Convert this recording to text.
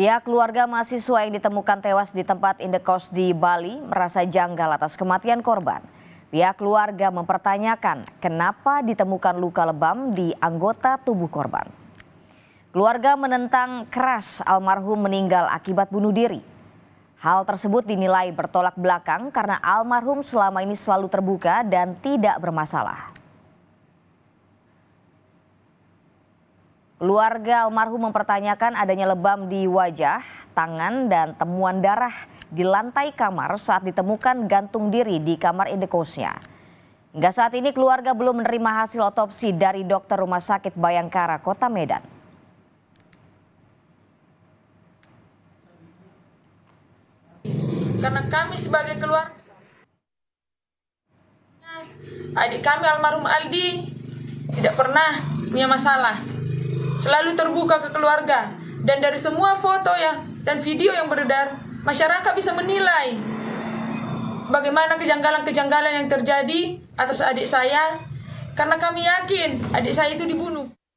Pihak keluarga mahasiswa yang ditemukan tewas di tempat indekos di Bali merasa janggal atas kematian korban. Pihak keluarga mempertanyakan kenapa ditemukan luka lebam di anggota tubuh korban. Keluarga menentang keras almarhum meninggal akibat bunuh diri. Hal tersebut dinilai bertolak belakang karena almarhum selama ini selalu terbuka dan tidak bermasalah. Keluarga almarhum mempertanyakan adanya lebam di wajah, tangan, dan temuan darah di lantai kamar saat ditemukan gantung diri di kamar indekosnya. Hingga saat ini keluarga belum menerima hasil otopsi dari dokter rumah sakit Bayangkara, Kota Medan. Karena kami sebagai keluarga, adik kami almarhum Aldi tidak pernah punya masalah selalu terbuka ke keluarga. Dan dari semua foto yang dan video yang beredar, masyarakat bisa menilai bagaimana kejanggalan-kejanggalan yang terjadi atas adik saya karena kami yakin adik saya itu dibunuh.